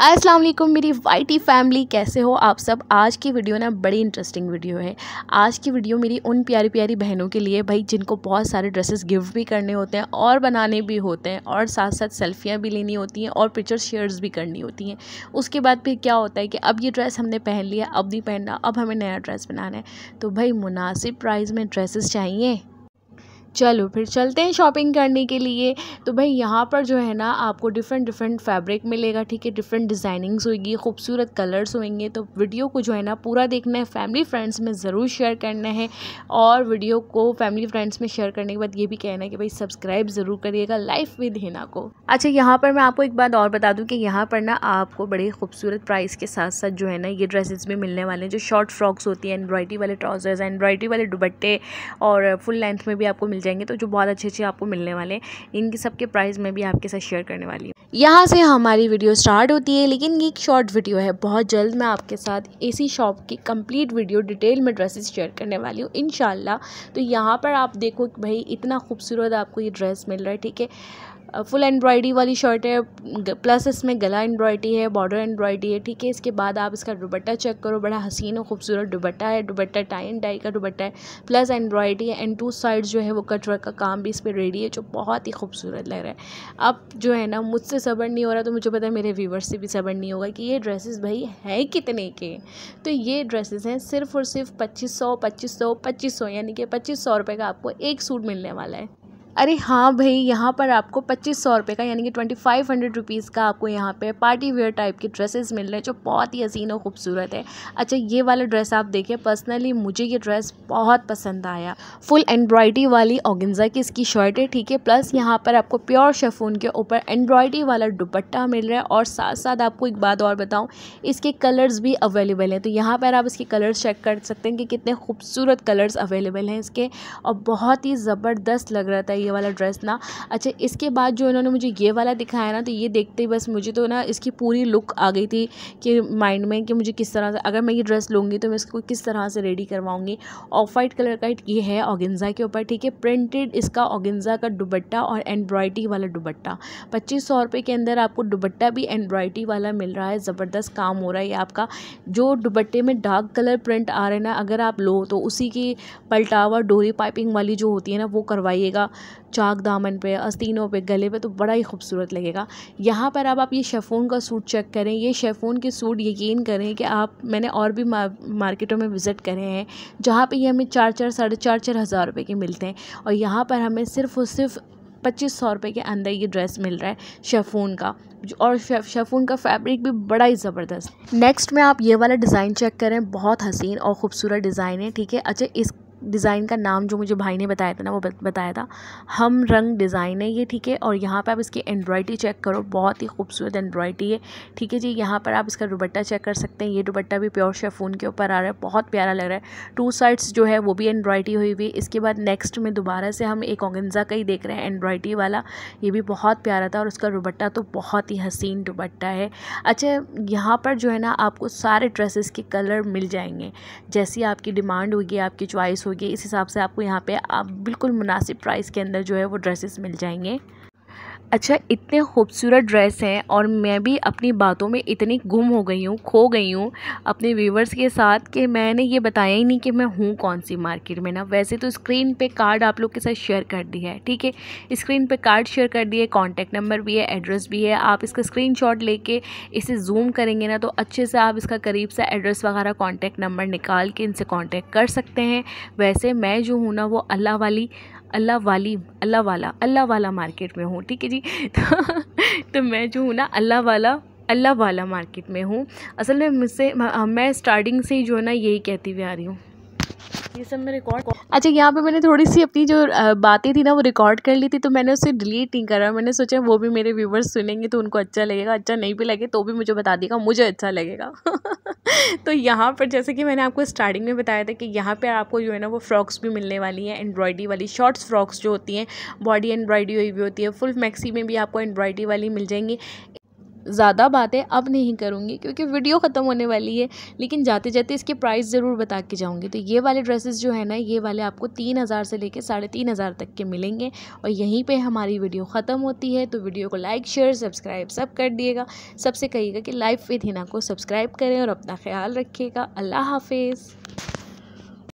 अस्सलाम वालेकुम मेरी वाइटी फैमिली कैसे हो आप सब आज की वीडियो ना बड़ी इंटरेस्टिंग वीडियो है आज की वीडियो मेरी उन प्यारी प्यारी बहनों के लिए भाई जिनको बहुत सारे ड्रेसेस गिफ्ट भी करने होते हैं और बनाने भी होते हैं और साथ साथ सेल्फियाँ भी लेनी होती हैं और पिक्चर शेयर्स भी करनी होती हैं उसके बाद फिर क्या होता है कि अब ये ड्रेस हमने पहन लिया अब नहीं पहनना अब हमें नया ड्रेस बनाना है तो भाई मुनासिब प्राइस में ड्रेसेस चाहिए चलो फिर चलते हैं शॉपिंग करने के लिए तो भाई यहाँ पर जो है ना आपको डिफरेंट डिफरेंट फैब्रिक मिलेगा ठीक है डिफरेंट डिज़ाइनिंग्स होगी खूबसूरत कलर्स होंगे तो वीडियो को जो है ना पूरा देखना है फैमिली फ्रेंड्स में ज़रूर शेयर करना है और वीडियो को फैमिली फ्रेंड्स में शेयर करने के बाद ये भी कहना है कि भाई सब्सक्राइब ज़रूर करिएगा लाइफ विद हिना को अच्छा यहाँ पर मैं आपको एक बात और बता दूँ कि यहाँ पर ना आपको बड़े खूबसूरत प्राइस के साथ साथ जो है ना ये ड्रेसेस भी मिलने वाले हैं जो शॉर्ट फ्रॉक्स होती हैं एम्ब्रॉयडरी वाले ट्राउजर्स एम्ब्रॉयडरी वाले दुबट्टे और फुल लेंथ में भी आपको मिल जाएंगे तो जो बहुत अच्छे अच्छे आपको मिलने वाले हैं इनके सबके प्राइस मैं भी आपके साथ शेयर करने वाली हूँ यहाँ से हमारी वीडियो स्टार्ट होती है लेकिन ये एक शॉर्ट वीडियो है बहुत जल्द मैं आपके साथ इसी शॉप की कंप्लीट वीडियो डिटेल में ड्रेसेस शेयर करने वाली हूँ इन तो यहाँ पर आप देखो भाई इतना खूबसूरत आपको ये ड्रेस मिल रहा है ठीक है फुल एम्ब्रॉयडरी वाली शर्ट है प्लस इसमें गला एम्ब्रॉयडरी है बॉर्डर एम्ब्रॉयडरी है ठीक है इसके बाद आप इसका दुबट्टा चेक करो बड़ा हसीन और खूबसूरत दुबट्टा है दुबट्टा टाई एंड टाई का दुबट्टा है प्लस एम्ब्रॉयडरी है एंड टू साइड जो है वो कटवर्क का काम भी इस पर रेडी है जो बहुत ही खूबसूरत लग रहा है अब जो है ना मुझसे सबर नहीं हो रहा तो मुझे पता है मेरे व्यूवर्स से भी सबर नहीं होगा कि ये ड्रेसेस भाई हैं कितने के तो ये ड्रेसेस हैं सिर्फ और सिर्फ पच्चीस सौ पच्चीस सौ पच्चीस सौ यानी कि पच्चीस सौ रुपये का आपको एक सूट मिलने वाला है अरे हाँ भाई यहाँ पर आपको पच्चीस सौ रुपये का यानी कि ट्वेंटी फाइव हंड्रेड रुपीज़ का आपको यहाँ पे पार्टी वेयर टाइप के ड्रेसेस मिल रहे हैं जो बहुत ही हसीन और ख़ूबसूरत है अच्छा ये वाला ड्रेस आप देखिए पर्सनली मुझे ये ड्रेस बहुत पसंद आया फुल एम्ब्रॉयडरी वाली ऑगेंजा की इसकी शर्ट है ठीक है प्लस यहाँ पर आपको प्योर शेफून के ऊपर एम्ब्रॉयडरी वाला दुपट्टा मिल रहा है और साथ साथ आपको एक बात और बताऊँ इसके कलर्स भी अवेलेबल हैं तो यहाँ पर आप इसके कलर्स चेक कर सकते हैं कि कितने खूबसूरत कलर्स अवेलेबल हैं इसके और बहुत ही ज़बरदस्त लग रहा था ये वाला ड्रेस ना अच्छा इसके बाद जो इन्होंने मुझे ये वाला दिखाया ना तो ये देखते ही बस मुझे तो ना इसकी पूरी लुक आ गई थी कि माइंड में कि मुझे किस तरह से अगर मैं ये ड्रेस लूँगी तो मैं इसको किस तरह से रेडी करवाऊँगी ऑफ वाइट कलर का ये है ऑगेंजा के ऊपर ठीक है प्रिंटेड इसका ऑगेंजा का दुबट्टा और एम्ब्रॉयडरी वाला दुबट्टा पच्चीस सौ रुपये के अंदर आपको दुबट्टा भी एम्ब्रॉयडरी वाला मिल रहा है ज़बरदस्त काम हो रहा है आपका जो दुबट्टे में डार्क कलर प्रिंट आ रहे हैं ना अगर आप लो तो उसी की पलटावा डोरी पाइपिंग वाली जो होती है ना वो करवाइएगा चाक दामन पे आस्तीनों पे गले पे तो बड़ा ही खूबसूरत लगेगा यहाँ पर अब आप ये शेफोन का सूट चेक करें ये शेफोन के सूट यकीन करें कि आप मैंने और भी मार्केटों में विज़िट करे हैं जहाँ पर ये हमें चार चार साढ़े चार चार हज़ार रुपये के मिलते हैं और यहाँ पर हमें सिर्फ़ और सिर्फ पच्चीस सौ रुपये के अंदर ये ड्रेस मिल रहा है शेफून का और शेफोन का फैब्रिक भी बड़ा ही ज़बरदस्त नेक्स्ट में आप ये वाला डिज़ाइन चेक करें बहुत हसीन और ख़ूबसूरत डिज़ाइन है ठीक है अच्छा इस डिज़ाइन का नाम जो मुझे भाई ने बताया था ना वो बताया था हम रंग डिज़ाइन है ये ठीक है और यहाँ पर आप इसकी एम्ब्रॉयडरी चेक करो बहुत ही खूबसूरत एम्ब्रॉयडरी है ठीक है जी यहाँ पर आप इसका दुबट्टा चेक कर सकते हैं ये दुबट्टा भी प्योर शेफून के ऊपर आ रहा है बहुत प्यारा लग रहा है टू साइड्स जो है वो भी एम्ब्रॉयडरी हुई हुई इसके बाद नेक्स्ट में दोबारा से हम एक ओगेंजा का ही देख रहे हैं एम्ब्रॉयडरी वाला ये भी बहुत प्यारा था और उसका दुबट्टा तो बहुत ही हसीन दुबट्टा है अच्छा यहाँ पर जो है ना आपको सारे ड्रेसेस के कलर मिल जाएंगे जैसी आपकी डिमांड होगी आपकी चॉइस होगी होगी इस हिसाब से आपको यहाँ पे आप बिल्कुल मुनासिब प्राइस के अंदर जो है वो ड्रेसेस मिल जाएंगे अच्छा इतने खूबसूरत ड्रेस हैं और मैं भी अपनी बातों में इतनी गुम हो गई हूँ खो गई हूँ अपने व्यूवर्स के साथ कि मैंने ये बताया ही नहीं कि मैं हूँ कौन सी मार्केट में ना वैसे तो स्क्रीन पे कार्ड आप लोग के साथ शेयर कर दिया है ठीक है स्क्रीन पे कार्ड शेयर कर दिए कॉन्टैक्ट नंबर भी है एड्रेस भी है आप इसका स्क्रीन लेके इसे जूम करेंगे ना तो अच्छे से आप इसका करीब सा एड्रेस वगैरह कॉन्टैक्ट नंबर निकाल के इनसे कॉन्टैक्ट कर सकते हैं वैसे मैं जो हूँ ना वो अल्लाह वाली अल्लाह वाली अल्लाह वाला अल्लाह वाला मार्केट में हूँ ठीक है जी तो, तो मैं जो हूँ ना अल्लाह वाला अल्लाह वाला मार्केट में हूँ असल में मुझसे मैं स्टार्टिंग से ही जो है ना यही कहती हुई आ रही हूँ ये सब मैं रिकॉर्ड अच्छा यहाँ पे मैंने थोड़ी सी अपनी जो बातें थी ना वो रिकॉर्ड कर ली थी तो मैंने उसे डिलीट नहीं करा मैंने सोचा वो भी मेरे व्यूवर्स सुनेंगे तो उनको अच्छा लगेगा अच्छा नहीं भी लगे तो भी मुझे बता देगा मुझे अच्छा लगेगा तो यहाँ पर जैसे कि मैंने आपको स्टार्टिंग में बताया था कि यहाँ पर आपको जो है ना वो फ्रॉक्स भी मिलने वाली हैं एम्ब्रॉयडरी वाली शॉर्ट्स फ्रॉक्स जो होती हैं बॉडी एम्ब्रॉयडरी हुई भी होती है फुल मैक्सी में भी आपको एम्ब्रॉयडरी वाली मिल जाएंगी ज़्यादा बातें अब नहीं करूँगी क्योंकि वीडियो ख़त्म होने वाली है लेकिन जाते जाते इसके प्राइस ज़रूर बता के जाऊँगी तो ये वाले ड्रेसेस जो है ना ये वाले आपको तीन हज़ार से लेकर साढ़े तीन हज़ार तक के मिलेंगे और यहीं पे हमारी वीडियो ख़त्म होती है तो वीडियो को लाइक शेयर सब्सक्राइब सब कर दिएगा सबसे कहिएगा कि लाइफ विद हिना को सब्सक्राइब करें और अपना ख्याल रखिएगा अल्लाह हाफिज़